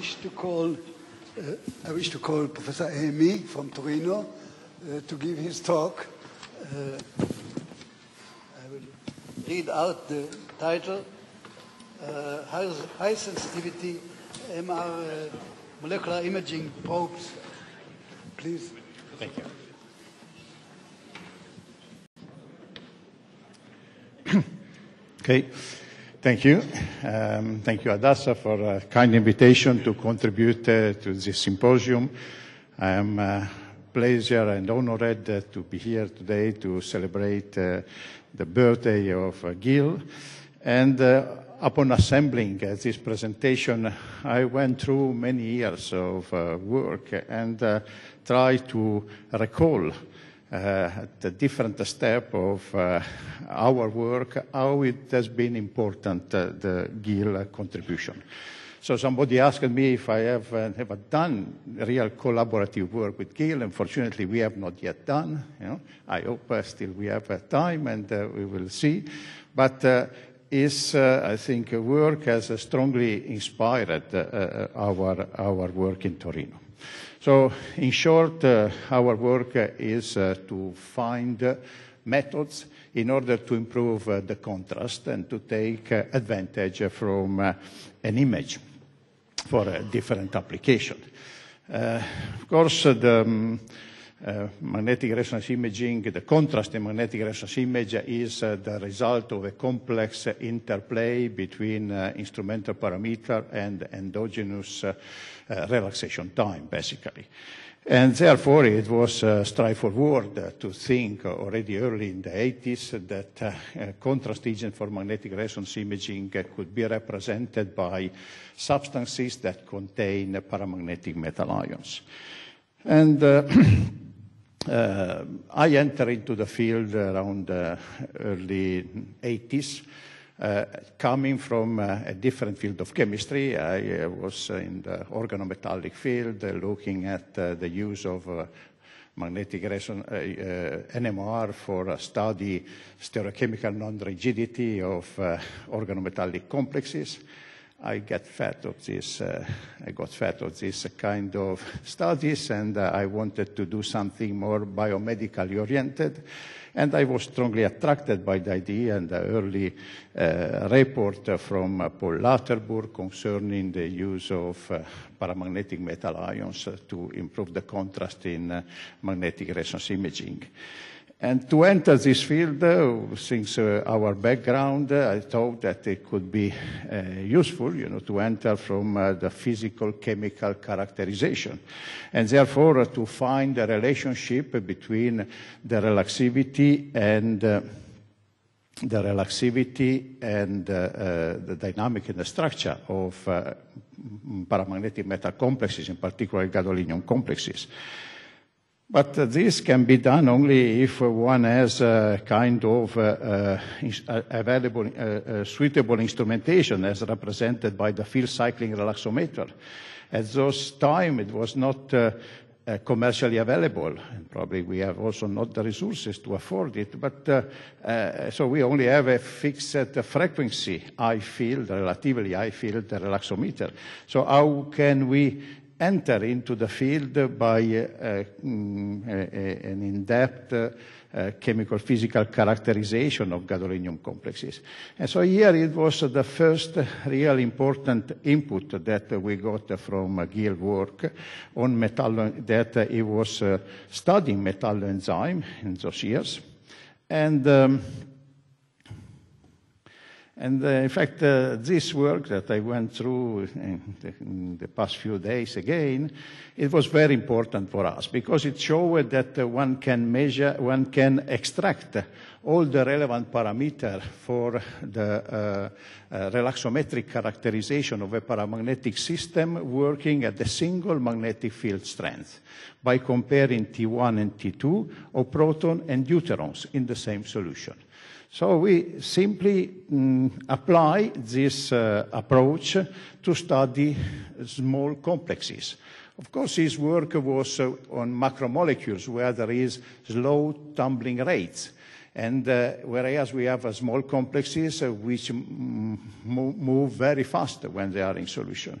wish to call, uh, I wish to call Professor Amy from Torino uh, to give his talk. Uh, I will read out the title, uh, high, high, Sensitivity MR uh, Molecular Imaging Probes. Please. Thank you. okay. Thank you. Um, thank you, Adassa, for a kind invitation to contribute uh, to this symposium. I am uh, pleased and honored uh, to be here today to celebrate uh, the birthday of uh, Gil. And upon assembling this presentation, I went through many years of work and tried to recall uh, at a different step of uh, our work, how it has been important, uh, the GIL contribution. So somebody asked me if I have ever done real collaborative work with GIL. Unfortunately, we have not yet done. You know? I hope uh, still we have uh, time and uh, we will see. But uh, is, I think, work has strongly inspired our, our work in Torino. So in short, uh, our work uh, is uh, to find uh, methods in order to improve uh, the contrast and to take uh, advantage from an image for a different application. of course, the um, uh, magnetic resonance imaging, the contrast in magnetic resonance image is uh, the result of a complex uh, interplay between uh, instrumental parameter and endogenous uh, relaxation time, basically. And therefore, it was uh, straightforward to think already early in the 80s that contrast agent for magnetic resonance imaging could be represented by substances that contain paramagnetic metal ions. And uh, I entered into the field around the early 80s, uh, coming from uh, a different field of chemistry. I uh, was in the organometallic field, uh, looking at uh, the use of magnetic resonance, NMR, for study stereochemical non-rigidity of organometallic complexes. I get fed of this. Uh, I got fed of this kind of studies, and uh, I wanted to do something more biomedically oriented. And I was strongly attracted by the idea and the early uh, report from uh, Paul Latterburg concerning the use of uh, paramagnetic metal ions to improve the contrast in uh, magnetic resonance imaging. And to enter this field, uh, since uh, our background, uh, I thought that it could be uh, useful, you know, to enter from uh, the physical chemical characterization, and therefore uh, to find the relationship between the relaxivity and the relaxivity and the dynamic and the structure of paramagnetic metal complexes, in particular gadolinium complexes. But uh, this can be done only if one has a kind of uh, uh, uh available, uh, uh, suitable instrumentation as represented by the field cycling relaxometer. At those time, it was not commercially available, and probably we have also not the resources to afford it. But so we only have a fixed frequency, I field, relatively I field, relaxometer. So how can we enter into the field by uh, mm, a, a, an in-depth uh, uh, chemical physical characterization of gadolinium complexes. And so here it was the first real important input that we got from Gill work on metal that he was uh, studying metalloenzyme in those years. And um, and uh, in fact, uh, this work that I went through in the, in the, past few days again, it was very important for us because it showed that uh, one can measure, one can extract all the relevant parameters for the uh, uh, relaxometric characterization of a paramagnetic system working at the single magnetic field strength by comparing T1 and T2 of proton and deuterons in the same solution. So we simply mm, apply this uh, approach to study small complexes. Of course, his work was uh, on macromolecules where there is slow tumbling rates. And uh, whereas we have small complexes uh, which move very fast when they are in solution.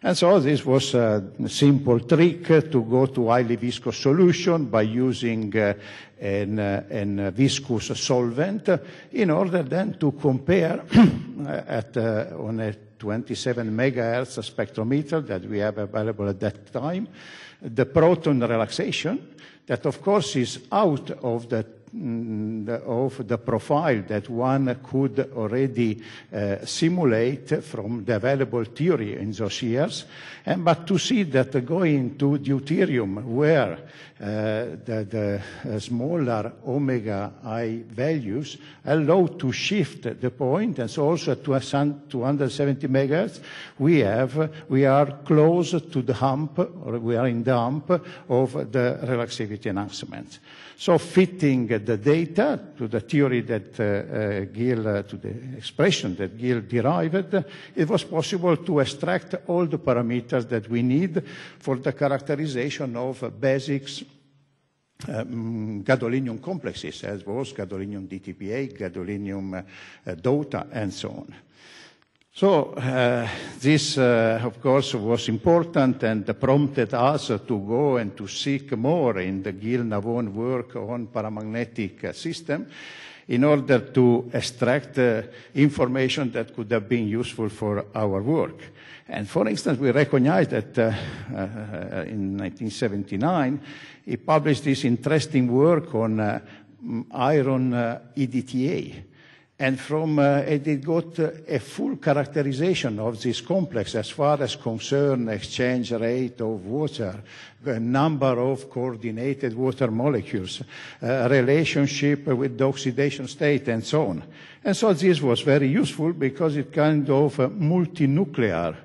And so this was a simple trick to go to highly viscous solution by using uh, an, uh, an, uh, viscous solvent in order then to compare at, uh, on a 27 megahertz spectrometer that we have available at that time, the proton relaxation that of course is out of the of the profile that one could already uh, simulate from the available theory in those years, and, but to see that going to deuterium where uh, the, the uh, smaller omega i values allow to shift the point and so also to a 270 megahertz we have we are close to the hump or we are in the hump of the relaxivity enhancement so fitting at the data, to the theory that uh, uh, Gill, uh, to the expression that Gill derived, it was possible to extract all the parameters that we need for the characterization of basics um, gadolinium complexes, as was gadolinium DTPA, gadolinium uh, uh, DOTA, and so on. So uh, this, uh, of course, was important and prompted us to go and to seek more in the Gil navon work on paramagnetic system in order to extract uh, information that could have been useful for our work. And for instance, we recognize that uh, uh, in 1979, he published this interesting work on uh, iron uh, EDTA and from uh, it, got uh, a full characterization of this complex as far as concern exchange rate of water, the number of coordinated water molecules, uh, relationship with the oxidation state, and so on. And so this was very useful because it kind of uh, multinuclear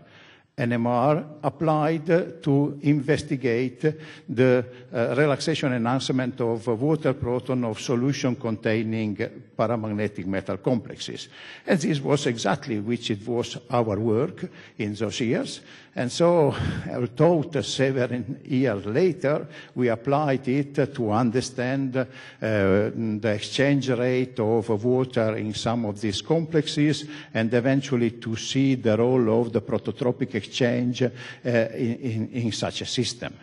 NMR applied to investigate the uh, relaxation enhancement of water proton of solution containing paramagnetic metal complexes. And this was exactly which it was our work in those years. And so, although seven years later, we applied it to understand uh, the exchange rate of water in some of these complexes and eventually to see the role of the prototropic exchange uh, in, in, in such a system.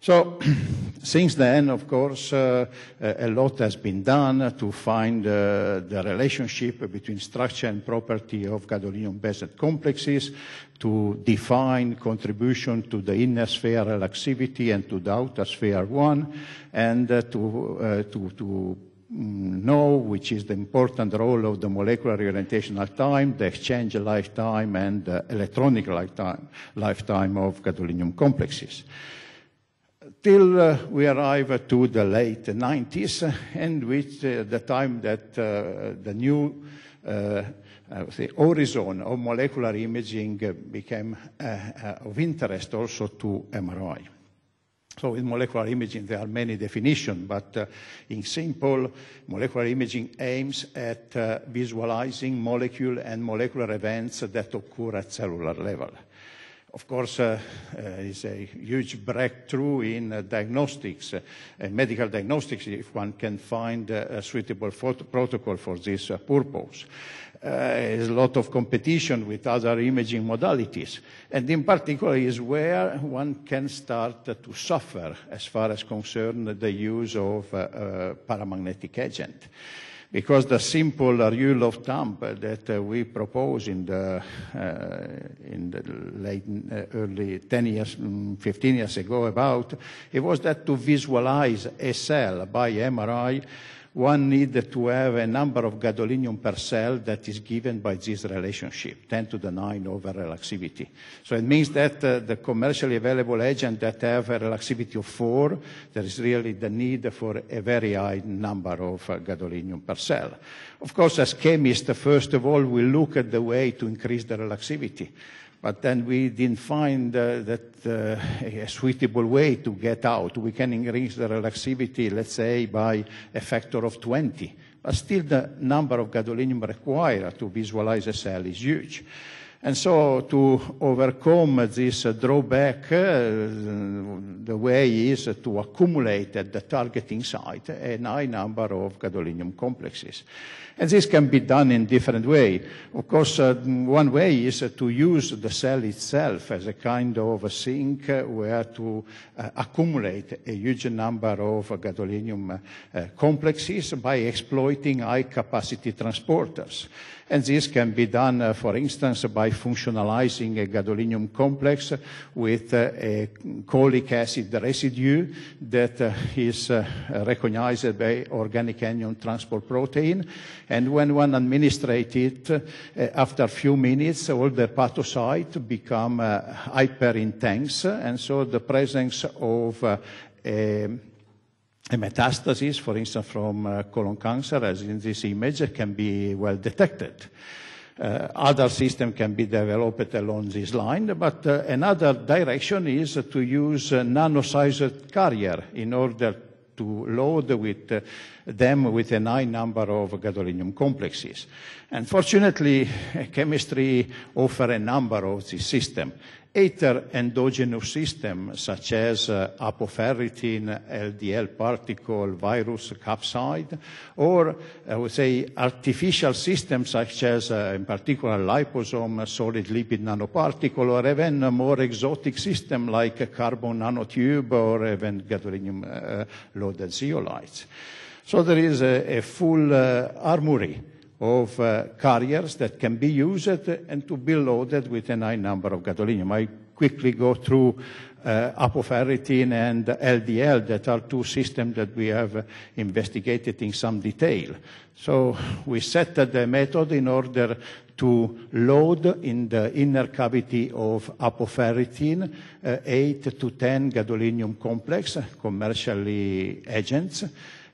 So, since then, of course, uh, a lot has been done to find uh, the relationship between structure and property of gadolinium-based complexes, to define contribution to the inner sphere activity and to the outer sphere one, and uh, to, uh, to, to know, which is the important role of the molecular reorientational time, the exchange lifetime, and the electronic lifetime, lifetime of gadolinium complexes. Till uh, we arrive to the late 90s, and which uh, the time that uh, the new the uh, horizon of molecular imaging became uh, uh, of interest also to MRI. So in molecular imaging, there are many definitions, but uh, in simple, molecular imaging aims at uh, visualizing molecule and molecular events that occur at cellular level of course, uh, uh, is a huge breakthrough in uh, diagnostics, uh, medical diagnostics, if one can find uh, a suitable protocol for this purpose. there's a lot of competition with other imaging modalities. And in particular is where one can start to suffer as far as concerned the use of paramagnetic agent because the simple rule of thumb that uh, we propose in the, uh, in the late, uh, early 10 years, mm, 15 years ago about, it was that to visualize a cell by MRI one needs to have a number of gadolinium per cell that is given by this relationship, 10 to the 9 over relaxivity. So it means that uh, the commercially available agent that have a relaxivity of 4, there is really the need for a very high number of uh, gadolinium per cell. Of course, as chemists, first of all, we look at the way to increase the relaxivity but then we didn't find uh, that uh, a suitable way to get out. We can increase the relaxivity, let's say, by a factor of 20, but still the number of gadolinium required to visualize a cell is huge. And so to overcome this drawback, uh, the way is to accumulate at the targeting site a high number of gadolinium complexes. And this can be done in different ways. Of course, uh, one way is to use the cell itself as a kind of a sink where to uh, accumulate a huge number of gadolinium complexes by exploiting high capacity transporters. And this can be done, uh, for instance, by functionalizing a gadolinium complex with uh, a cholic acid residue that uh, is recognized by organic anion transport protein. And when one administrates it, after a few minutes, all the pathocytes become hyper intense. And so the presence of a a metastasis, for instance, from uh, colon cancer, as in this image, can be well detected. Uh, other systems can be developed along this line, but uh, another direction is to use uh, nano-sized carrier in order to load with uh, them with a high number of gadolinium complexes. And fortunately, chemistry offers a number of these systems. Ether endogenous systems such as uh, apoferritin, LDL particle, virus, capsid, or I would say artificial systems such as, uh, in particular, liposome, solid lipid nanoparticle, or even a more exotic system like carbon nanotube or even gadolinium-loaded uh, zeolites. So there is a, a full uh, armory of uh, carriers that can be used and to be loaded with a high number of gadolinium. I quickly go through uh, apoferritin and LDL that are two systems that we have uh, investigated in some detail. So we set the method in order to load in the inner cavity of apoferritin uh, 8 to 10 gadolinium complex, commercially agents,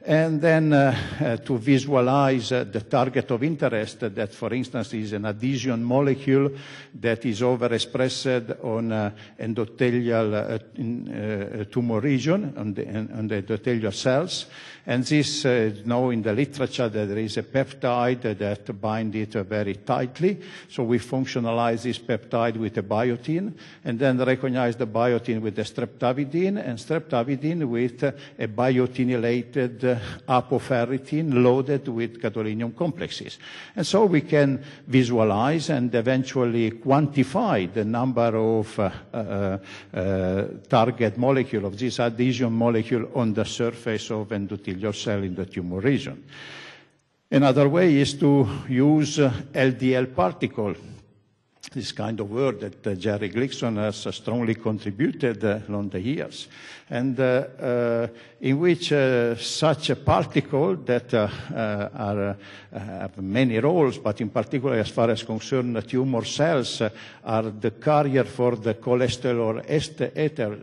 and then uh, uh, to visualize uh, the target of interest uh, that, for instance, is an adhesion molecule that is overexpressed on uh, endothelial uh, tumor region, on the, on the, endothelial cells. And this, now in the literature, that there is a peptide that binds it very tightly. So we functionalize this peptide with a biotin, and then recognize the biotin with the streptavidin, and streptavidin with a biotinylated apoferritin loaded with gadolinium complexes. And so we can visualize and eventually quantify the number of uh, uh, uh, target molecule of this adhesion molecule on the surface of endothelial cell in the tumor region. Another way is to use LDL particle this kind of work that uh, Jerry Glickson has uh, strongly contributed uh, along the years, and uh, uh, in which uh, such a particle that are, have many roles, but in particular as far as concerned tumor cells are the carrier for the cholesterol ester,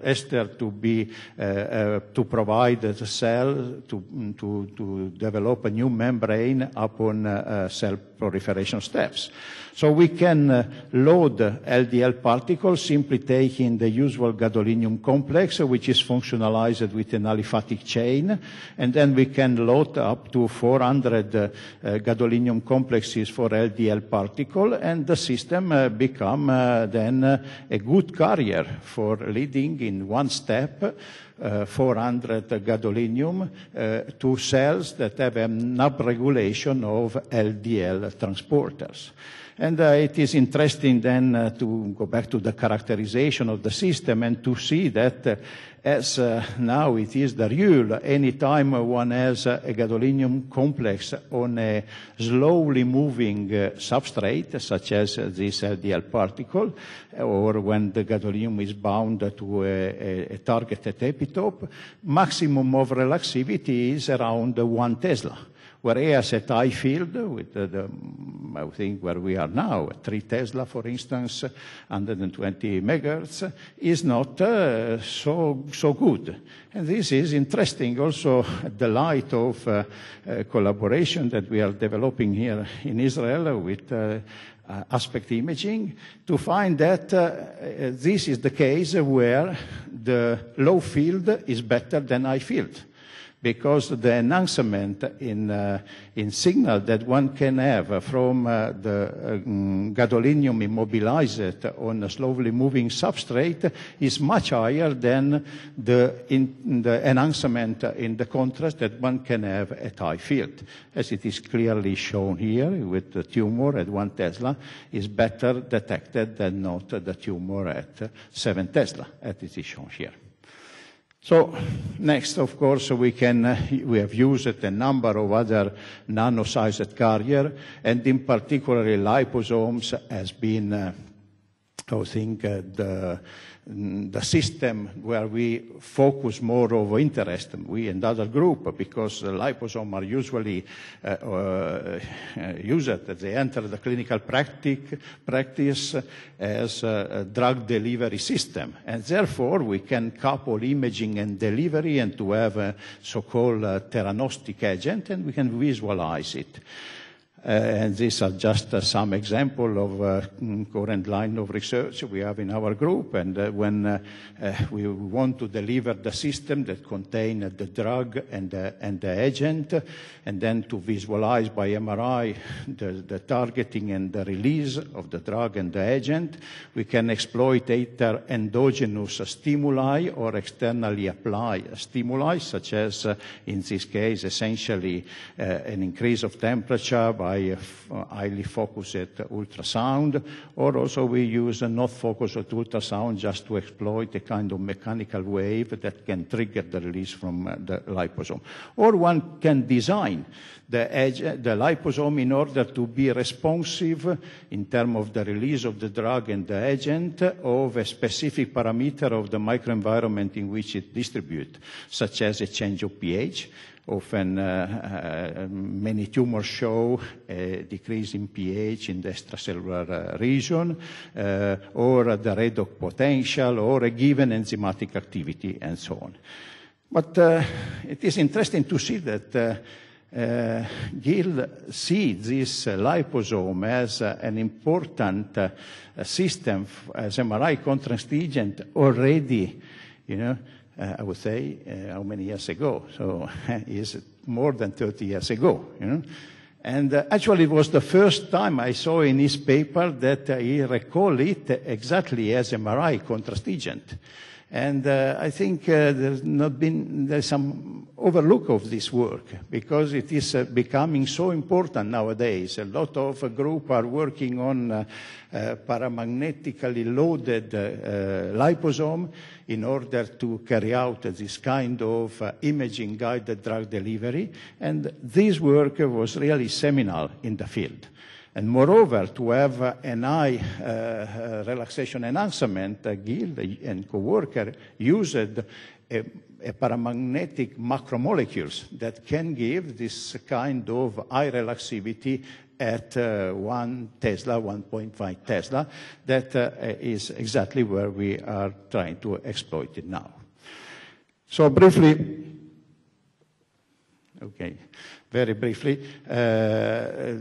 ester to be to provide the cell to, mm, to, to develop a new membrane upon cell proliferation steps. So we can uh, load LDL particles simply taking the usual gadolinium complex, uh, which is functionalized with an aliphatic chain, and then we can load up to 400 uh, uh, gadolinium complexes for LDL particle, and the system uh, become uh, then uh, a good carrier for leading in one step 400 gadolinium to cells that have an upregulation of LDL transporters. And uh, it is interesting then uh, to go back to the characterization of the system and to see that uh, as uh, now it is the rule, any time one has a gadolinium complex on a slowly moving uh, substrate, such as this LDL particle, or when the gadolinium is bound to a, a targeted epitope, maximum of relaxivity is around one Tesla. Whereas at Highfield, with the, the, I think where we are now, 3 Tesla, for instance, 120 megahertz, is not uh, so, so good. And this is interesting also at the light of uh, uh, collaboration that we are developing here in Israel with uh, uh, aspect imaging to find that uh, this is the case where the low field is better than high field because the enhancement in, uh, in signal that one can have uh, from uh, the um, gadolinium immobilized on a slowly moving substrate is much higher than the, in, the enhancement in the contrast that one can have at high field. As it is clearly shown here with the tumor at 1 Tesla is better detected than not the tumor at uh, 7 Tesla, as it is shown here. So next, of course, we can, uh, we have used a number of other nano-sized carrier, and in particular, liposomes has been, uh, I think, uh, the, Mm, the system where we focus more of interest, we and other group, because the liposome are usually uh, uh, used, they enter the clinical practic, practice as a, a, drug delivery system. And therefore, we can couple imaging and delivery and to have a so-called uh, theranostic agent, and we can visualize it. Uh, and these are just uh, some example of uh, mm, current line of research we have in our group. And when we want to deliver the system that contain the drug and the, and the agent, and then to visualize by MRI the, the targeting and the release of the drug and the agent, we can exploit either endogenous stimuli or externally applied stimuli, such as, in this case, essentially uh, an increase of temperature by by uh, highly focused ultrasound, or also we use a not focused ultrasound just to exploit a kind of mechanical wave that can trigger the release from uh, the liposome. Or one can design the, edge, the liposome in order to be responsive in terms of the release of the drug and the agent of a specific parameter of the microenvironment in which it distributes, such as a change of pH, often uh, uh, many tumors show a decrease in pH in the extracellular uh, region, uh, or the redox potential, or a given enzymatic activity, and so on. But uh, it is interesting to see that uh, uh, eh, Gill sees this eh, liposome as uh, an important system as MRI contrast agent already, you know, I would say how many years ago? So it's more than 30 years ago, you know. And actually, it was the first time I saw in his paper that he recalled it exactly as MRI contrast agent. And uh, I think uh, there's not been there's some overlook of this work because it is uh, becoming so important nowadays. A lot of uh, are working on uh, uh, paramagnetically loaded uh, liposome in order to carry out this kind of imaging guided drug delivery. And this work was really seminal in the field. And moreover, to have uh, an eye uh, uh relaxation enhancement, uh, Guild and coworker used a, a paramagnetic macromolecules that can give this kind of eye relaxivity at uh, 1 Tesla, 1.5 Tesla. That uh, is exactly where we are trying to exploit it now. So briefly, okay, very briefly, uh,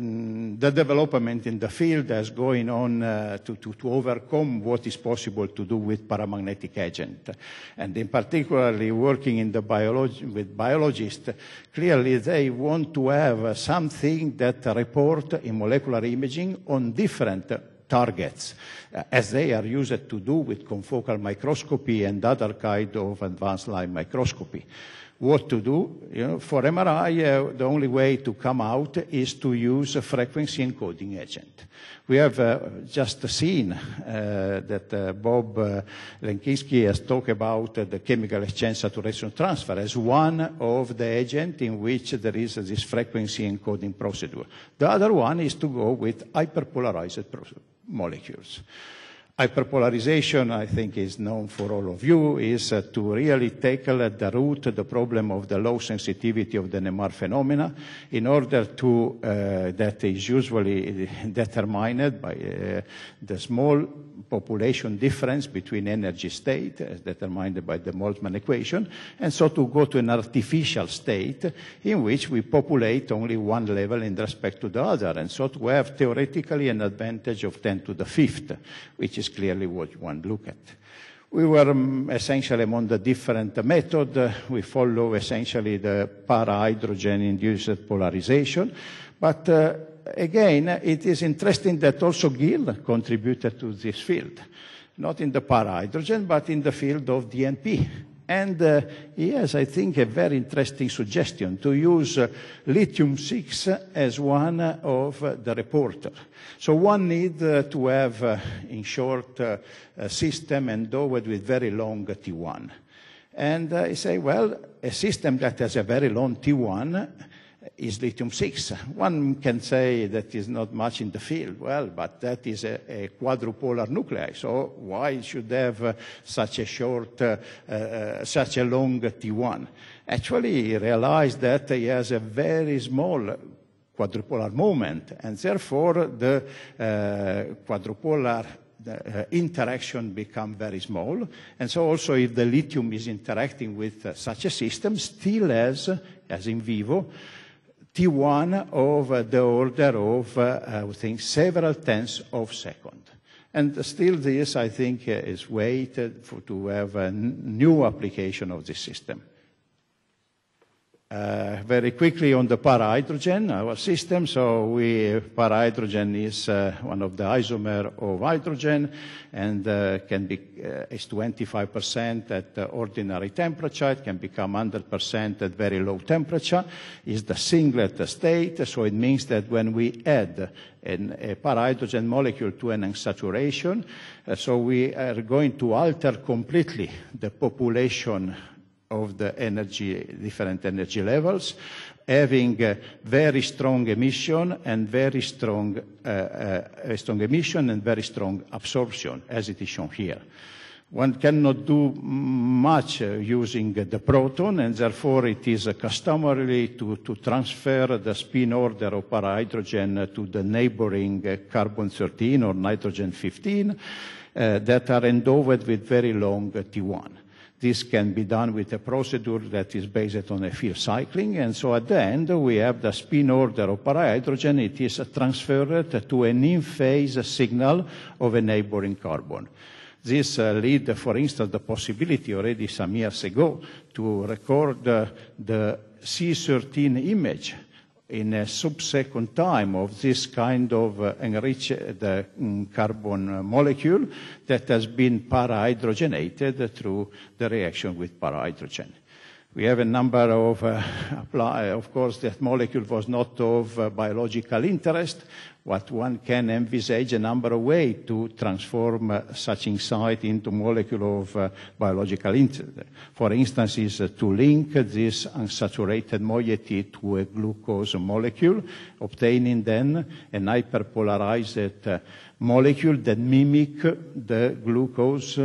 the development in the field is going on uh, to, to, to, overcome what is possible to do with paramagnetic agent. And in particularly working in the biology, with biologists, clearly they want to have something that report in molecular imaging on different targets, uh, as they are used to do with confocal microscopy and other kind of advanced light microscopy what to do. You know, for MRI, uh, the only way to come out is to use a frequency encoding agent. We have uh, just seen uh, that uh, Bob uh, has talked about the chemical exchange saturation transfer as one of the agents in which there is this frequency encoding procedure. The other one is to go with hyperpolarized molecules. Hyperpolarization, I think, is known for all of you, is uh, to really tackle at the root the problem of the low sensitivity of the NMR phenomena in order to, uh, that is usually determined by uh, the small population difference between energy state, as determined by the Moltmann equation, and so to go to an artificial state in which we populate only one level in respect to the other, and so to have theoretically an advantage of 10 to the fifth, which is is clearly what one look at. We were um, essentially on the different method. Uh, we follow essentially the para-hydrogen-induced polarization. But uh, again, it is interesting that also Gill contributed to this field, not in the para-hydrogen, but in the field of DNP. And uh, yes, I think a very interesting suggestion to use uh, lithium-6 as one of uh, the reporter. So one need uh, to have, uh, in short, uh, a system endowed with very long T1. And I say, well, a system that has a very long T1 is lithium-6. One can say that is not much in the field. Well, but that is a, a quadrupolar nuclei, so why should have uh, such a short, uh, uh, such a long T1? Actually, he realized that he has a very small quadrupolar moment, and therefore the uh, quadrupolar the, uh, interaction become very small. And so also if the lithium is interacting with uh, such a system, still has, as in vivo, T1 of the order of, uh, I would think, several tenths of second. And still this, I think, uh, is waited for, to have a new application of this system. Uh, very quickly on the para-hydrogen, our system. So we, para-hydrogen is uh, one of the isomer of hydrogen and uh, can be, uh, is 25% at ordinary temperature. It can become 100% at very low temperature. It's the singlet state. So it means that when we add an, a para-hydrogen molecule to an unsaturation, uh, so we are going to alter completely the population of the energy, different energy levels, having very strong emission and very strong, uh, uh, strong emission and very strong absorption, as it is shown here. One cannot do much uh, using the proton, and therefore it is customary to, to, transfer the spin order of parahydrogen to the neighboring uh, carbon-13 or nitrogen-15 uh, that are endowed with very long T1. This can be done with a procedure that is based on a field cycling. And so at the end, we have the spin order of parahydrogen. It is transferred to an in-phase signal of a neighboring carbon. This uh, for instance, the possibility already some years ago to record uh, the C13 image in a subsequent time of this kind of uh, enriched uh, mm, carbon molecule that has been para-hydrogenated through the reaction with para-hydrogen. We have a number of, uh, apply, of course, that molecule was not of uh, biological interest, but one can envisage a number of ways to transform uh, such insight into molecule of uh, biological interest. For instance, is uh, to link this unsaturated moiety to a glucose molecule, obtaining then an hyperpolarized uh, molecule that mimic the glucose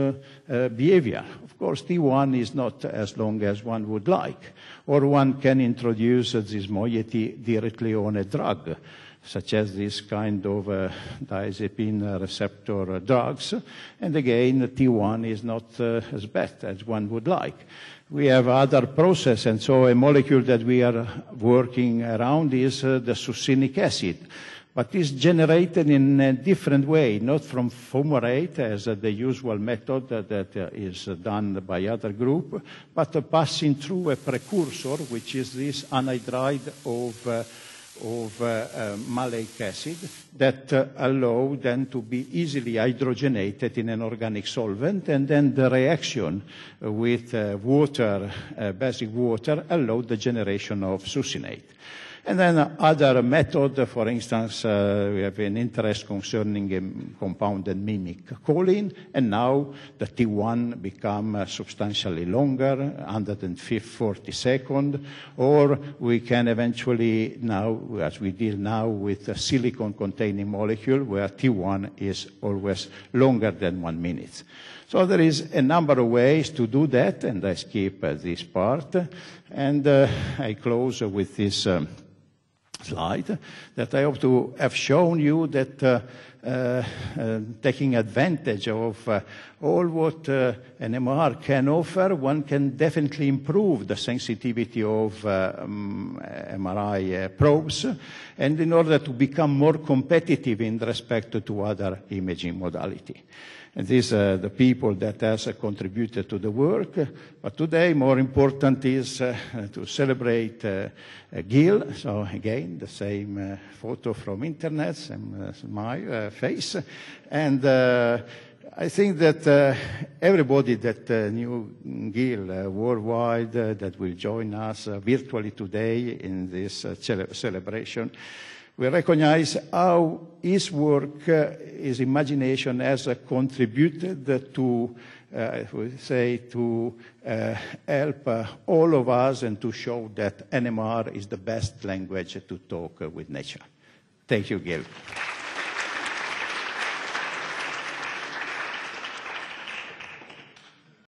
behavior of course, T1 is not as long as one would like, or one can introduce this moiety directly on a drug, such as this kind of uh, diazepine receptor drugs. And again, T1 is not uh, as bad as one would like. We have other process, and so a molecule that we are working around is uh, the succinic acid but is generated in a different way, not from fumarate as the usual method that uh, is done by other group, but uh, passing through a precursor, which is this anhydride of uh, of uh, uh, malic acid that uh, allow then to be easily hydrogenated in an organic solvent and then the reaction with water, basic water, allow the generation of succinate. And then other method, for instance, uh, we have an interest concerning compound compounded mimic choline, and now the T1 become uh, substantially longer, seconds, or we can eventually now, as we deal now with a silicon-containing molecule, where T1 is always longer than one minute. So there is a number of ways to do that, and I skip uh, this part, and uh, I close with this. Um, slide that I hope to have shown you that uh, uh, taking advantage of uh, all what an MR can offer, one can definitely improve the sensitivity of um, mm, MRI probes, and in order to become more competitive in respect to other imaging modality. And these are the people that has uh, contributed to the work. But today, more important is uh, to celebrate uh, Gil. So again, the same photo from internet, same smile, face. And I think that uh, everybody that uh, knew Gil uh, worldwide that will join us virtually today in this cele- celebration we recognize how his work, uh, his imagination has uh, contributed to, I uh, would say, to help all of us and to show that NMR is the best language to talk with nature. Thank you, Gil.